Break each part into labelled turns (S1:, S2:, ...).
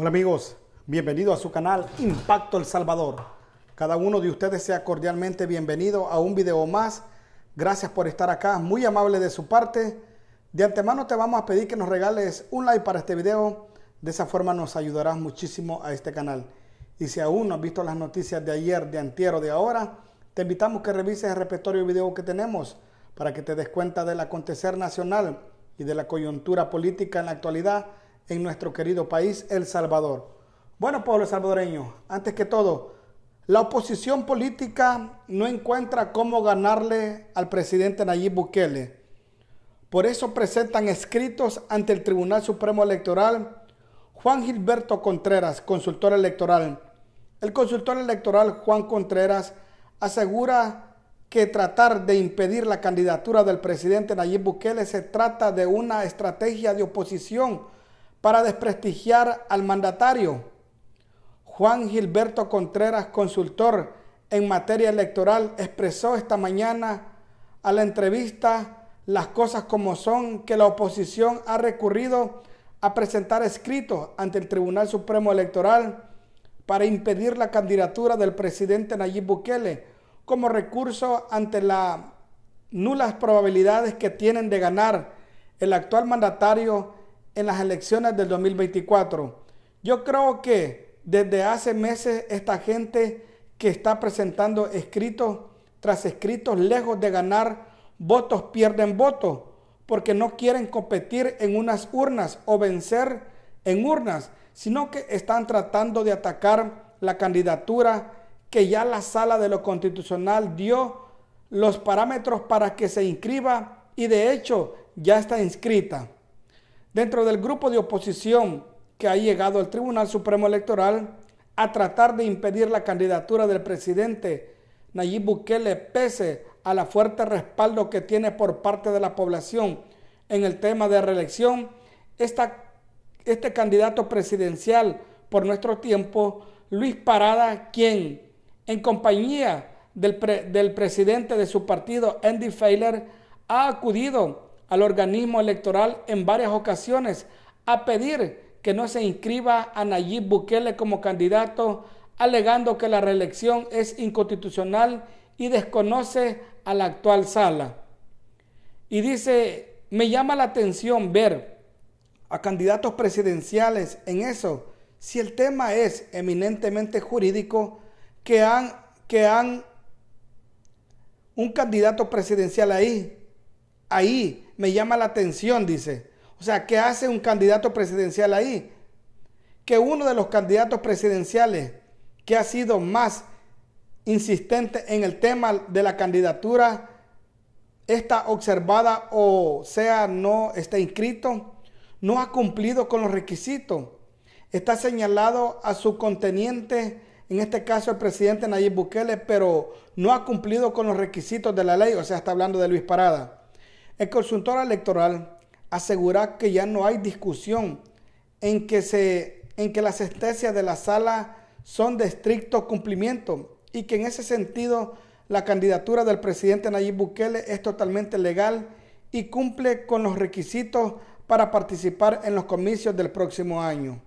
S1: Hola amigos, bienvenido a su canal Impacto El Salvador. Cada uno de ustedes sea cordialmente bienvenido a un video más. Gracias por estar acá, muy amable de su parte. De antemano te vamos a pedir que nos regales un like para este video. De esa forma nos ayudarás muchísimo a este canal. Y si aún no has visto las noticias de ayer, de antiero, de ahora, te invitamos que revises el repertorio de video que tenemos para que te des cuenta del acontecer nacional y de la coyuntura política en la actualidad en nuestro querido país, El Salvador. Bueno, pueblo salvadoreño, antes que todo, la oposición política no encuentra cómo ganarle al presidente Nayib Bukele. Por eso presentan escritos ante el Tribunal Supremo Electoral Juan Gilberto Contreras, consultor electoral. El consultor electoral Juan Contreras asegura que tratar de impedir la candidatura del presidente Nayib Bukele se trata de una estrategia de oposición para desprestigiar al mandatario. Juan Gilberto Contreras, consultor en materia electoral, expresó esta mañana a la entrevista Las cosas como son que la oposición ha recurrido a presentar escrito ante el Tribunal Supremo Electoral para impedir la candidatura del presidente Nayib Bukele como recurso ante las nulas probabilidades que tienen de ganar el actual mandatario en las elecciones del 2024. Yo creo que desde hace meses esta gente que está presentando escritos tras escritos lejos de ganar votos pierden votos porque no quieren competir en unas urnas o vencer en urnas, sino que están tratando de atacar la candidatura que ya la sala de lo constitucional dio los parámetros para que se inscriba y de hecho ya está inscrita dentro del grupo de oposición que ha llegado al Tribunal Supremo Electoral a tratar de impedir la candidatura del presidente Nayib Bukele pese a la fuerte respaldo que tiene por parte de la población en el tema de reelección, este candidato presidencial por nuestro tiempo, Luis Parada, quien en compañía del, del presidente de su partido, Andy Feiler, ha acudido al organismo electoral en varias ocasiones a pedir que no se inscriba a Nayib Bukele como candidato, alegando que la reelección es inconstitucional y desconoce a la actual sala. Y dice, me llama la atención ver a candidatos presidenciales en eso, si el tema es eminentemente jurídico, que han, que han un candidato presidencial ahí, ahí me llama la atención, dice. O sea, ¿qué hace un candidato presidencial ahí? Que uno de los candidatos presidenciales que ha sido más insistente en el tema de la candidatura está observada o sea no está inscrito, no ha cumplido con los requisitos. Está señalado a su conteniente, en este caso el presidente Nayib Bukele, pero no ha cumplido con los requisitos de la ley, o sea, está hablando de Luis Parada. El consultor electoral asegura que ya no hay discusión en que, las sentencias de la sala son de estricto cumplimiento y que en ese sentido la candidatura del presidente Nayib Bukele es totalmente legal y cumple con los requisitos para participar en los comicios del próximo año.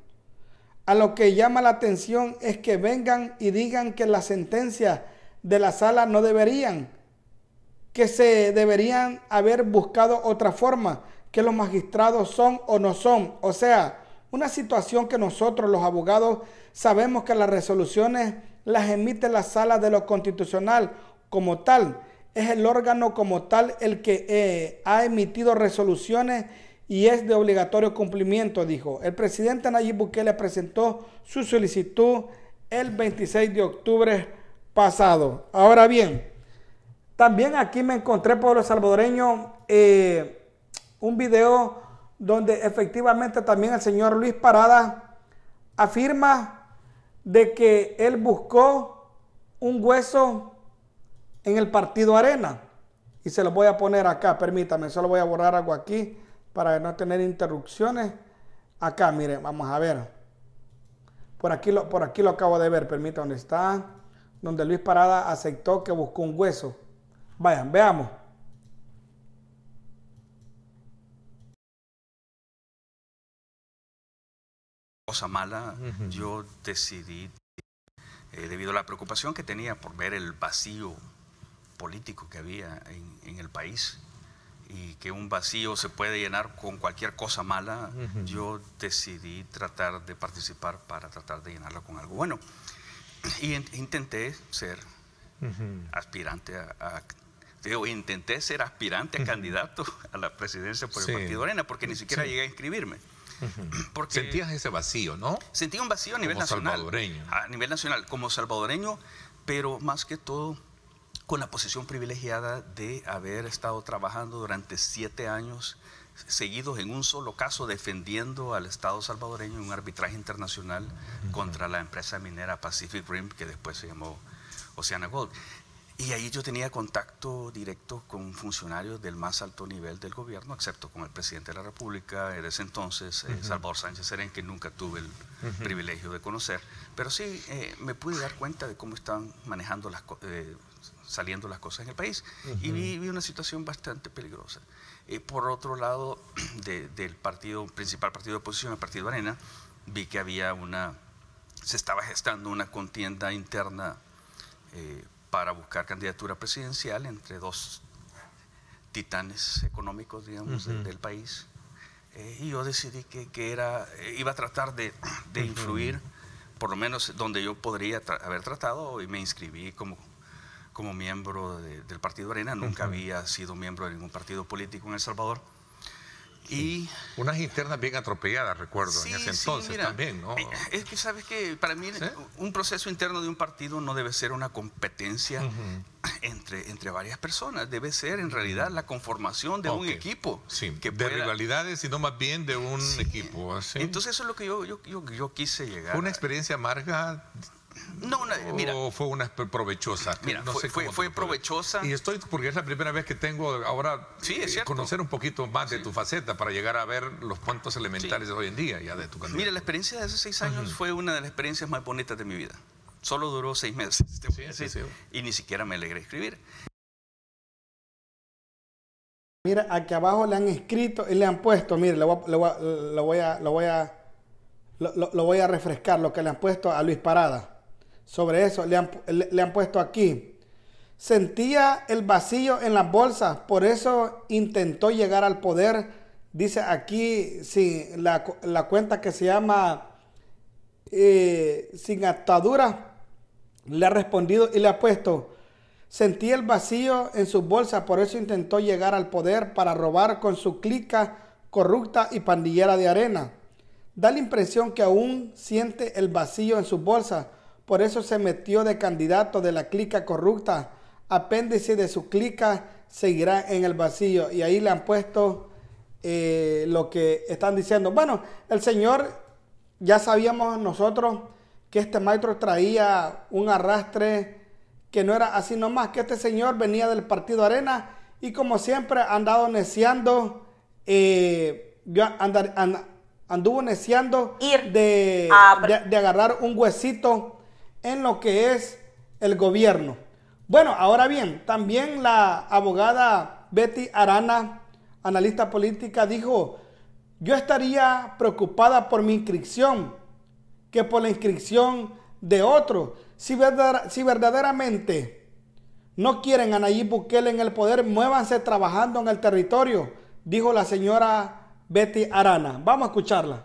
S1: A lo que llama la atención es que vengan y digan que las sentencias de la sala no deberían que se deberían haber buscado otra forma, que los magistrados son o no son. O sea, una situación que nosotros los abogados sabemos que las resoluciones las emite la sala de lo constitucional como tal. Es el órgano como tal el que eh, ha emitido resoluciones y es de obligatorio cumplimiento, dijo. El presidente Nayib Bukele presentó su solicitud el 26 de octubre pasado. Ahora bien, también aquí me encontré, pueblo salvadoreño, eh, un video donde efectivamente también el señor Luis Parada afirma de que él buscó un hueso en el partido Arena. Y se lo voy a poner acá, permítame, solo voy a borrar algo aquí para no tener interrupciones. Acá, miren, vamos a ver. Por aquí lo, por aquí lo acabo de ver, permítame, donde está, donde Luis Parada aceptó que buscó un hueso. Vayan, veamos.
S2: Cosa mala, yo decidí, eh, debido a la preocupación que tenía por ver el vacío político que había en, el país, y que un vacío se puede llenar con cualquier cosa mala, yo decidí tratar de participar para tratar de llenarlo con algo bueno. Y intenté ser aspirante a, intenté ser aspirante a candidato a la presidencia por el Partido Arena porque ni siquiera llegué a inscribirme. Porque Sentías ese vacío, ¿no? Sentía un vacío a nivel nacional. A nivel nacional, como salvadoreño, pero más que todo con la posición privilegiada de haber estado trabajando durante siete años seguidos en un solo caso defendiendo al Estado salvadoreño en un arbitraje internacional contra la empresa minera Pacific Rim, que después se llamó Oceana Gold. Y ahí yo tenía contacto directo con funcionarios del más alto nivel del gobierno, excepto con el presidente de la República, en ese entonces, eh, Salvador Sánchez Serén, que nunca tuve el privilegio de conocer. Pero sí eh, me pude dar cuenta de cómo están manejando las eh, saliendo las cosas en el país. Y vi, una situación bastante peligrosa. por otro lado, del partido, principal partido de oposición, el Partido Arena, vi que había una, se estaba gestando una contienda interna para buscar candidatura presidencial entre dos titanes económicos, digamos, del, país. Eh, y yo decidí que, era, eh, iba a tratar de, influir, por lo menos donde yo podría haber tratado, y me inscribí como, como miembro del Partido Arena. Nunca había sido miembro de ningún partido político en El Salvador. Y... Unas internas bien atropelladas, recuerdo, en ese entonces también, ¿no? Eh, es que, ¿sabes que Para mí un proceso interno de un partido no debe ser una competencia entre, entre varias personas, debe ser en realidad la conformación de un equipo. Que de rivalidades, sino más bien de un equipo. Entonces eso es lo que yo, yo, yo, yo quise llegar. Una experiencia amarga no, mira. Oh, fue una provechosa? Mira, fue, provechosa. Y estoy, porque es la primera vez que tengo ahora sí, conocer un poquito más de tu faceta para llegar a ver los puntos elementales de hoy en día, ya de tu Mira, la experiencia de hace seis años fue una de las experiencias más bonitas de mi vida. Solo duró seis meses, y ni siquiera me alegré escribir.
S1: Mira, aquí abajo le han escrito y le han puesto, mire, lo, voy a, lo voy a, lo voy a refrescar, lo que le han puesto a Luis Parada sobre eso. Le han, puesto aquí. Sentía el vacío en las bolsas, por eso intentó llegar al poder. Dice aquí la, cuenta que se llama eh, Sin atadura Le ha respondido y le ha puesto, sentía el vacío en sus bolsas, por eso intentó llegar al poder para robar con su clica corrupta y pandillera de arena. Da la impresión que aún siente el vacío en sus bolsas, por eso se metió de candidato de la clica corrupta. Apéndice de su clica seguirá en el vacío. Y ahí le han puesto eh, lo que están diciendo. Bueno, el señor, ya sabíamos nosotros que este maestro traía un arrastre que no era así nomás, que este señor venía del partido Arena y como siempre andaba andado neciando, eh, anduvo neciando de agarrar un huesito en lo que es el gobierno. Bueno, ahora bien, también la abogada Betty Arana, analista política, dijo, yo estaría preocupada por mi inscripción que por la inscripción de otro. Si, si verdaderamente no quieren a Nayib Bukele en el poder, muévanse trabajando en el territorio, dijo la señora Betty Arana. Vamos a escucharla.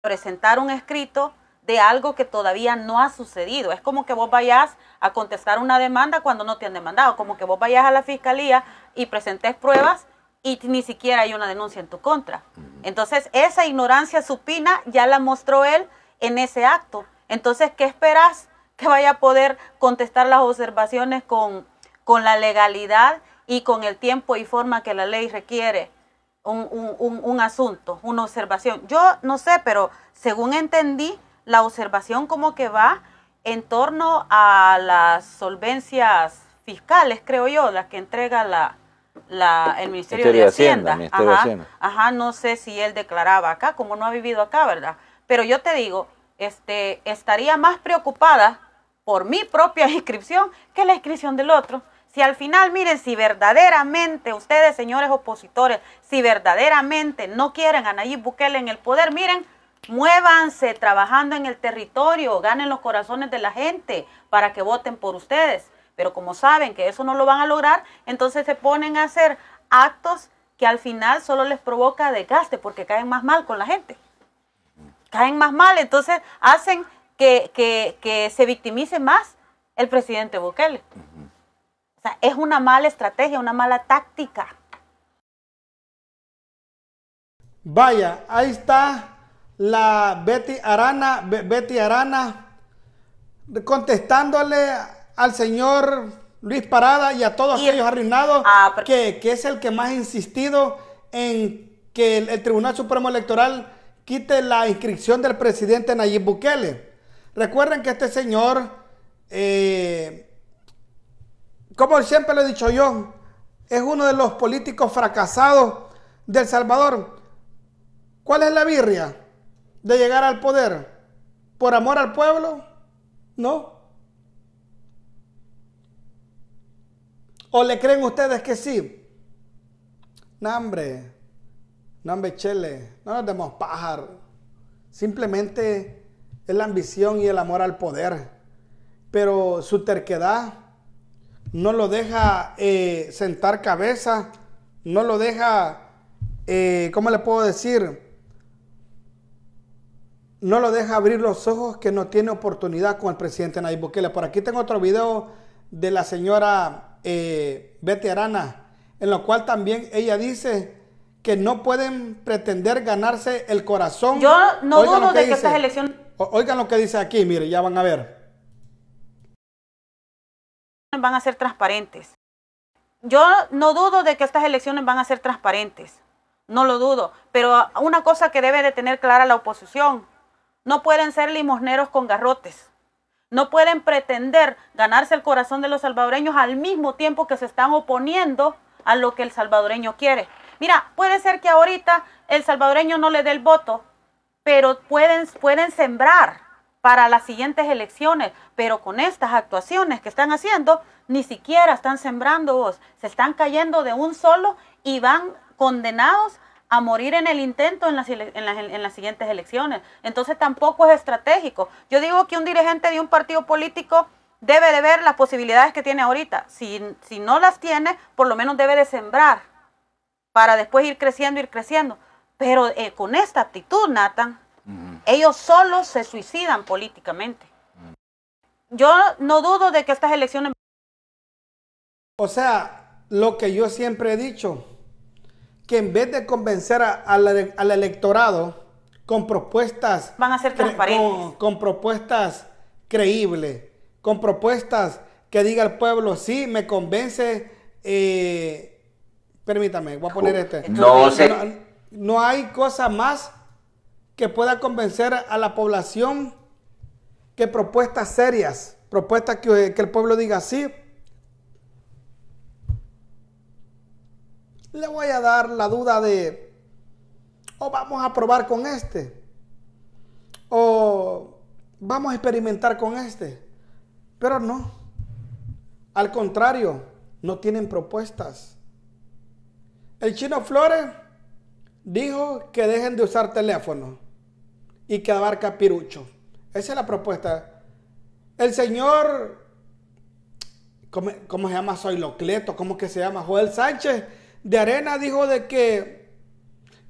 S3: presentar un escrito de algo que todavía no ha sucedido. Es como que vos vayas a contestar una demanda cuando no te han demandado, como que vos vayas a la fiscalía y presentes pruebas y ni siquiera hay una denuncia en tu contra. Entonces, esa ignorancia supina ya la mostró él en ese acto. Entonces, ¿qué esperas que vaya a poder contestar las observaciones con, con la legalidad y con el tiempo y forma que la ley requiere? un, un, un, asunto, una observación. Yo no sé, pero según entendí, la observación como que va en torno a las solvencias fiscales, creo yo, las que entrega la, la el Ministerio, de Hacienda. Ajá, ajá, no sé si él declaraba acá, como no ha vivido acá, ¿verdad? Pero yo te digo, este, estaría más preocupada por mi propia inscripción que la inscripción del otro. Si al final, miren, si verdaderamente ustedes, señores opositores, si verdaderamente no quieren a Nayib Bukele en el poder, miren, muévanse trabajando en el territorio, ganen los corazones de la gente para que voten por ustedes. Pero como saben que eso no lo van a lograr, entonces se ponen a hacer actos que al final solo les provoca desgaste porque caen más mal con la gente. Caen más mal, entonces hacen que, se victimice más el presidente Bukele. O sea, es una mala estrategia, una mala táctica.
S1: Vaya, ahí está la Betty Arana, Betty Arana, contestándole al señor Luis Parada y a todos aquellos arruinados, ah, que, es el que más ha insistido en que el, Tribunal Supremo Electoral quite la inscripción del presidente Nayib Bukele. Recuerden que este señor eh, como siempre lo he dicho yo, es uno de los políticos fracasados del Salvador. ¿Cuál es la birria de llegar al poder? ¿Por amor al pueblo? No. ¿O le creen ustedes que sí? No, nombre No, chele. No nos demos pájaro. Simplemente es la ambición y el amor al poder. Pero su terquedad no lo deja eh, sentar cabeza, no lo deja, eh, ¿cómo le puedo decir? No lo deja abrir los ojos que no tiene oportunidad con el presidente Nayib Bukele. Por aquí tengo otro video de la señora veterana, eh, en lo cual también ella dice que no pueden pretender ganarse el corazón. Yo no dudo de que, que estas elecciones... Oigan lo que dice aquí, mire, ya van a ver
S3: van a ser transparentes. Yo no dudo de que estas elecciones van a ser transparentes, no lo dudo, pero una cosa que debe de tener clara la oposición, no pueden ser limosneros con garrotes. No pueden pretender ganarse el corazón de los salvadoreños al mismo tiempo que se están oponiendo a lo que el salvadoreño quiere. Mira, puede ser que ahorita el salvadoreño no le dé el voto, pero pueden, pueden sembrar para las siguientes elecciones, pero con estas actuaciones que están haciendo, ni siquiera están sembrando se están cayendo de un solo y van condenados a morir en el intento en las, siguientes elecciones. Entonces tampoco es estratégico. Yo digo que un dirigente de un partido político debe de ver las posibilidades que tiene ahorita. Si, no las tiene, por lo menos debe de sembrar para después ir creciendo, ir creciendo. Pero eh, con esta actitud, Nathan, ellos solo se suicidan políticamente. Yo no dudo de que estas elecciones...
S1: O sea, lo que yo siempre he dicho, que en vez de convencer al electorado con propuestas... Van a ser transparentes. Con, propuestas creíbles, con propuestas que diga el pueblo, sí, me convence... Eh, permítame, voy a poner este. No, no hay cosa más que pueda convencer a la población que propuestas serias, propuestas que, el pueblo diga sí. Le voy a dar la duda de, o vamos a probar con este, o vamos a experimentar con este. Pero no, al contrario, no tienen propuestas. El chino Flores dijo que dejen de usar teléfono y que abarca pirucho. Esa es la propuesta. El señor, ¿cómo, se llama? ¿Soy Locleto? ¿cómo que se llama? Joel Sánchez de Arena dijo de que,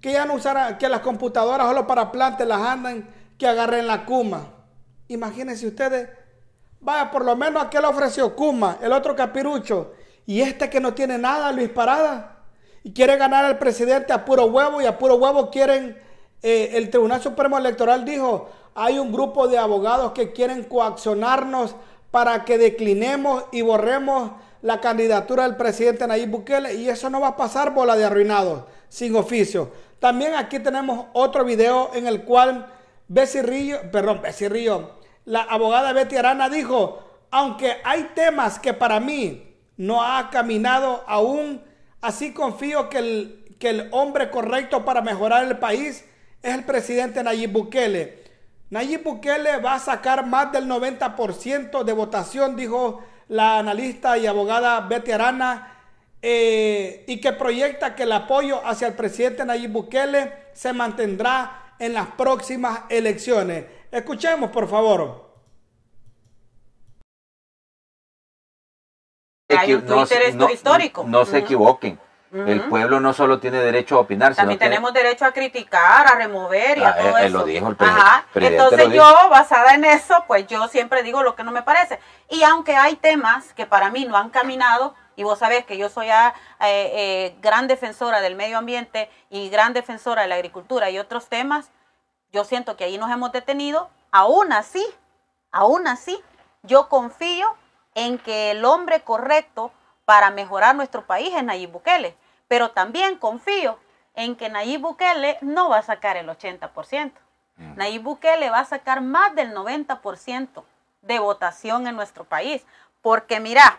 S1: que ya no usara, que las computadoras solo para plantas las andan, que agarren la Kuma. Imagínense ustedes, vaya, por lo menos aquel ofreció Kuma, el otro capirucho, y este que no tiene nada, Luis Parada, y quiere ganar al presidente a puro huevo, y a puro huevo quieren eh, el Tribunal Supremo Electoral dijo, hay un grupo de abogados que quieren coaccionarnos para que declinemos y borremos la candidatura del presidente Nayib Bukele y eso no va a pasar bola de arruinados, sin oficio. También aquí tenemos otro video en el cual Bessirillo, perdón, Bessirillo, la abogada Betty Arana dijo, aunque hay temas que para mí no ha caminado aún, así confío que el, que el hombre correcto para mejorar el país es el presidente Nayib Bukele. Nayib Bukele va a sacar más del 90% de votación, dijo la analista y abogada Betty Arana, eh, y que proyecta que el apoyo hacia el presidente Nayib Bukele se mantendrá en las próximas elecciones. Escuchemos, por favor.
S2: Hay un histórico. no se equivoquen el
S3: pueblo no solo tiene derecho a opinar, También tenemos derecho a criticar, a remover y a ah, eh, todo eh, Lo dijo el presidente. Entonces yo, basada en eso, pues yo siempre digo lo que no me parece. Y aunque hay temas que para mí no han caminado, y vos sabés que yo soy ah, eh, gran defensora del medio ambiente y gran defensora de la agricultura y otros temas, yo siento que ahí nos hemos detenido. Aún así, aún así, yo confío en que el hombre correcto para mejorar nuestro país es Nayib Bukele. Pero también confío en que Nayib Bukele no va a sacar el 80%. Mm. Nayib Bukele va a sacar más del 90% de votación en nuestro país. Porque mira,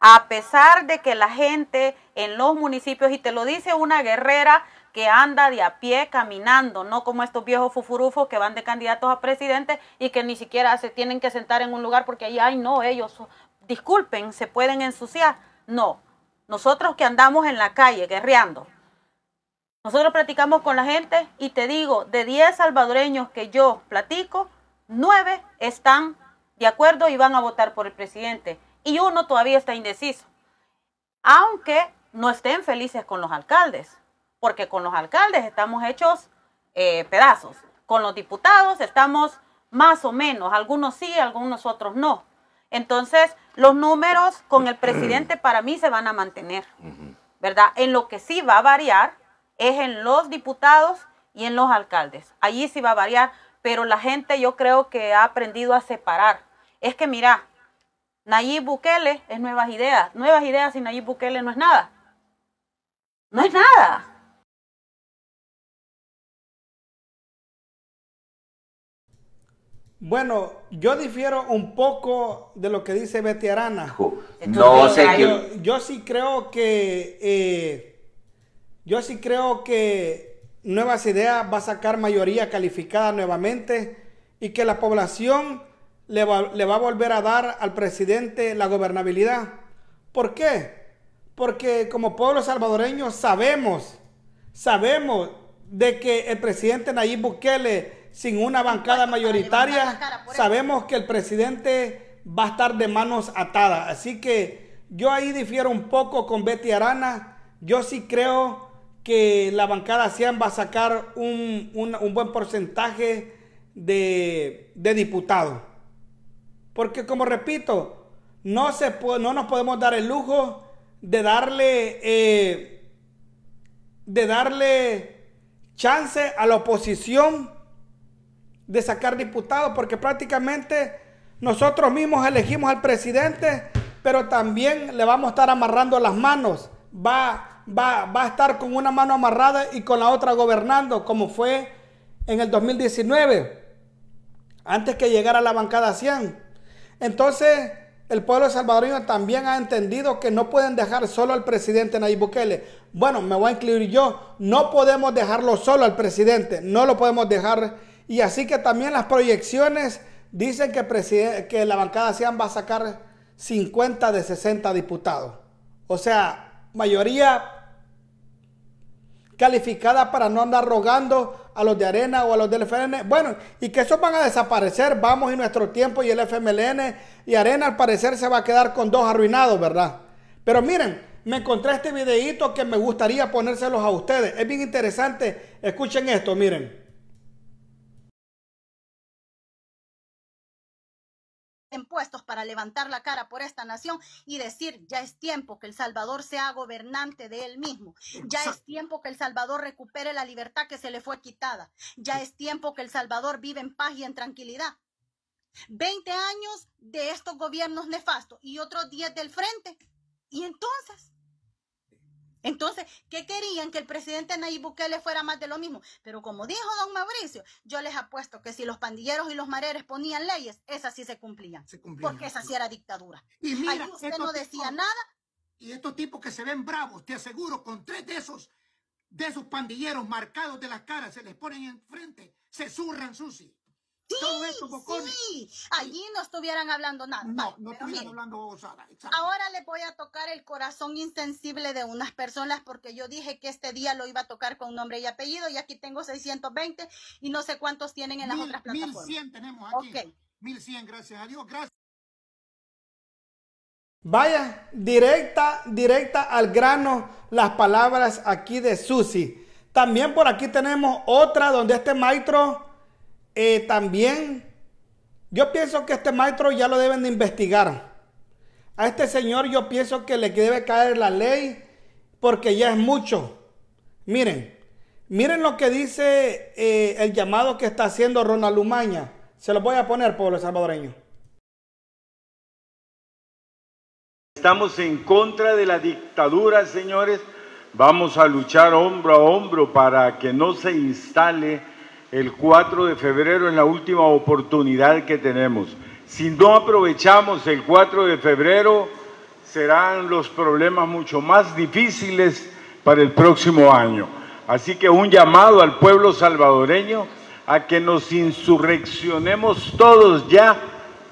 S3: a pesar de que la gente en los municipios, y te lo dice una guerrera que anda de a pie caminando, no como estos viejos fufurufos que van de candidatos a presidente y que ni siquiera se tienen que sentar en un lugar porque ahí, ay no, ellos, disculpen, se pueden ensuciar. No, nosotros que andamos en la calle guerreando. Nosotros platicamos con la gente y te digo, de 10 salvadoreños que yo platico, 9 están de acuerdo y van a votar por el presidente. Y uno todavía está indeciso. Aunque no estén felices con los alcaldes, porque con los alcaldes estamos hechos eh, pedazos. Con los diputados estamos más o menos, algunos sí, algunos otros no. Entonces, los números con el presidente para mí se van a mantener, ¿verdad? En lo que sí va a variar es en los diputados y en los alcaldes. Allí sí va a variar, pero la gente yo creo que ha aprendido a separar. Es que mira, Nayib Bukele es nuevas ideas. Nuevas ideas y Nayib Bukele no es nada.
S1: No es nada. Bueno, yo difiero un poco de lo que dice Betty Arana. No sé Yo, sí creo que. Eh, yo sí creo que Nuevas Ideas va a sacar mayoría calificada nuevamente y que la población le va, le va a volver a dar al presidente la gobernabilidad. ¿Por qué? Porque como pueblo salvadoreño sabemos, sabemos de que el presidente Nayib Bukele sin una bancada mayoritaria, sabemos que el presidente va a estar de manos atadas. Así que yo ahí difiero un poco con Betty Arana. Yo sí creo que la bancada CIAN va a sacar un, buen porcentaje de, de diputados. Porque como repito, no, se no nos podemos dar el lujo de darle, eh, de darle chance a la oposición de sacar diputados, porque prácticamente nosotros mismos elegimos al presidente, pero también le vamos a estar amarrando las manos. Va, va, va a estar con una mano amarrada y con la otra gobernando, como fue en el 2019, antes que llegara la bancada 100. Entonces, el pueblo salvadoreño también ha entendido que no pueden dejar solo al presidente Nayib Bukele. Bueno, me voy a incluir yo. No podemos dejarlo solo al presidente. No lo podemos dejar y así que también las proyecciones dicen que, que la bancada sean va a sacar 50 de 60 diputados. O sea, mayoría calificada para no andar rogando a los de Arena o a los del FMLN. Bueno, y que esos van a desaparecer, vamos en nuestro tiempo y el FMLN y Arena al parecer se va a quedar con dos arruinados, ¿verdad? Pero miren, me encontré este videito que me gustaría ponérselos a ustedes. Es bien interesante. Escuchen esto, miren.
S3: impuestos para levantar la cara por esta nación y decir, ya es tiempo que El Salvador sea gobernante de él mismo, ya es tiempo que El Salvador recupere la libertad que se le fue quitada, ya es tiempo que El Salvador vive en paz y en tranquilidad. 20 años de estos gobiernos nefastos y otros 10 del frente. Y entonces, entonces, ¿qué querían? Que el presidente Nayib Bukele fuera más de lo mismo. Pero como dijo don Mauricio, yo les apuesto que si los pandilleros y los mareres ponían leyes, esas sí se cumplían. porque esa sí era dictadura.
S1: Y mira, usted no decía nada. Y estos tipos que se ven bravos, te aseguro, con tres de esos, de esos pandilleros marcados de las caras, se les ponen enfrente, se zurran Susi.
S3: Sí, Allí no estuvieran hablando nada. No, no estuvieran hablando Ahora le voy a tocar el corazón insensible de unas personas porque yo dije que este día lo iba a tocar con nombre y apellido y aquí tengo 620 y no sé cuántos tienen en las otras plataformas.
S2: 1100 tenemos aquí. 1100, gracias a Dios. Gracias.
S1: Vaya, directa, directa al grano las palabras aquí de Susi. También por aquí tenemos otra donde este maestro eh, también yo pienso que este maestro ya lo deben de investigar. A este señor yo pienso que le debe caer la ley porque ya es mucho. Miren, miren lo que dice eh, el llamado que está haciendo Ronald Lumaña. Se lo voy a poner, pueblo salvadoreño.
S2: Estamos en contra de la dictadura, señores. Vamos a luchar hombro a hombro para que no se instale el 4 de febrero en la última oportunidad que tenemos. Si no aprovechamos el 4 de febrero, serán los problemas mucho más difíciles para el próximo año. Así que un llamado al pueblo salvadoreño a que nos insurreccionemos todos ya,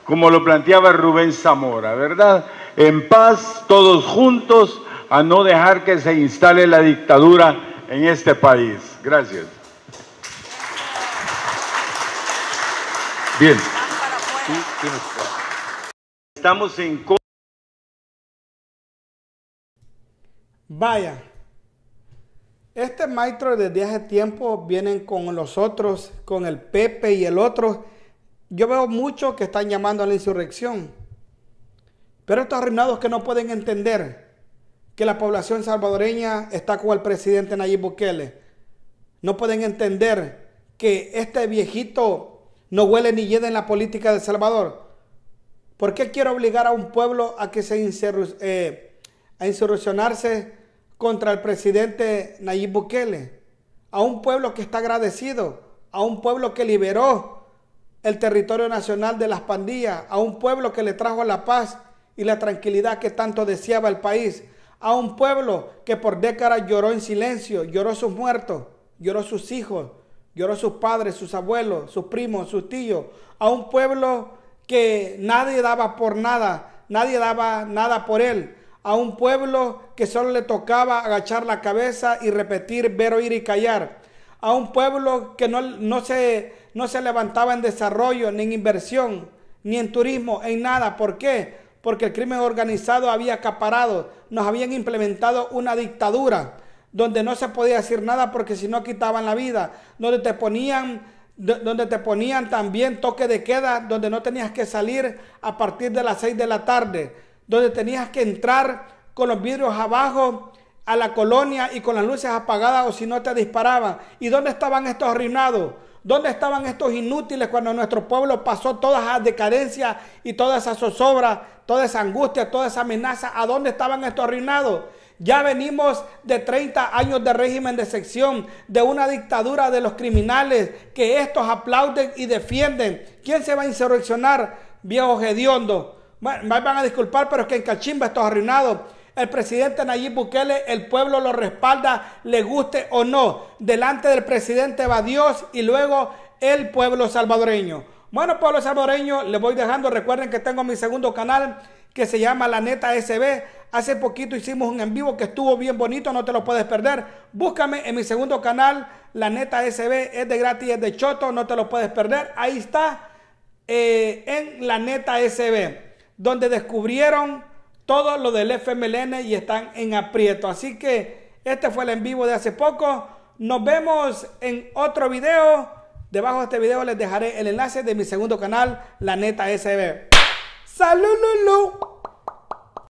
S2: como lo planteaba Rubén Zamora, ¿verdad? En paz, todos juntos, a no dejar que se instale la dictadura en este país. Gracias. Bien. Estamos en...
S1: Vaya, este maestro desde hace tiempo vienen con los otros, con el Pepe y el otro. Yo veo muchos que están llamando a la insurrección. Pero estos arruinados que no pueden entender que la población salvadoreña está con el presidente Nayib Bukele. No pueden entender que este viejito no huele ni llena en la política de Salvador. ¿Por qué quiero obligar a un pueblo a que se eh, a insurreccionarse contra el presidente Nayib Bukele? A un pueblo que está agradecido, a un pueblo que liberó el territorio nacional de las pandillas, a un pueblo que le trajo la paz y la tranquilidad que tanto deseaba el país, a un pueblo que por décadas lloró en silencio, lloró sus muertos, lloró sus hijos, lloró sus padres, sus abuelos, sus primos, sus tíos, a un pueblo que nadie daba por nada, nadie daba nada por él, a un pueblo que solo le tocaba agachar la cabeza y repetir, ver, oír y callar, a un pueblo que no, se, no se levantaba en desarrollo, ni en inversión, ni en turismo, en nada. ¿Por qué? Porque el crimen organizado había acaparado, nos habían implementado una dictadura donde no se podía decir nada porque si no quitaban la vida, donde te ponían donde te ponían también toque de queda, donde no tenías que salir a partir de las 6 de la tarde, donde tenías que entrar con los vidrios abajo a la colonia y con las luces apagadas o si no te disparaban. ¿Y dónde estaban estos arruinados? ¿Dónde estaban estos inútiles cuando nuestro pueblo pasó todas las decadencias y todas esa zozobra, toda esa angustia, toda esa amenaza? ¿A dónde estaban estos arruinados? Ya venimos de 30 años de régimen de sección, de una dictadura de los criminales que estos aplauden y defienden. ¿Quién se va a insurreccionar, Viejo Gediondo. Me van a disculpar, pero es que en Cachimba estos arruinados. El presidente Nayib Bukele, el pueblo lo respalda, le guste o no. Delante del presidente va Dios y luego el pueblo salvadoreño. Bueno, pueblo salvadoreño, les voy dejando. Recuerden que tengo mi segundo canal que se llama La Neta SB. Hace poquito hicimos un en vivo que estuvo bien bonito, no te lo puedes perder. Búscame en mi segundo canal, La Neta SB, es de gratis, es de choto, no te lo puedes perder. Ahí está, eh, en La Neta SB, donde descubrieron todo lo del FMLN y están en aprieto. Así que este fue el en vivo de hace poco. Nos vemos en otro video. Debajo de este video les dejaré el enlace de mi segundo canal, La Neta SB. Salut Loulou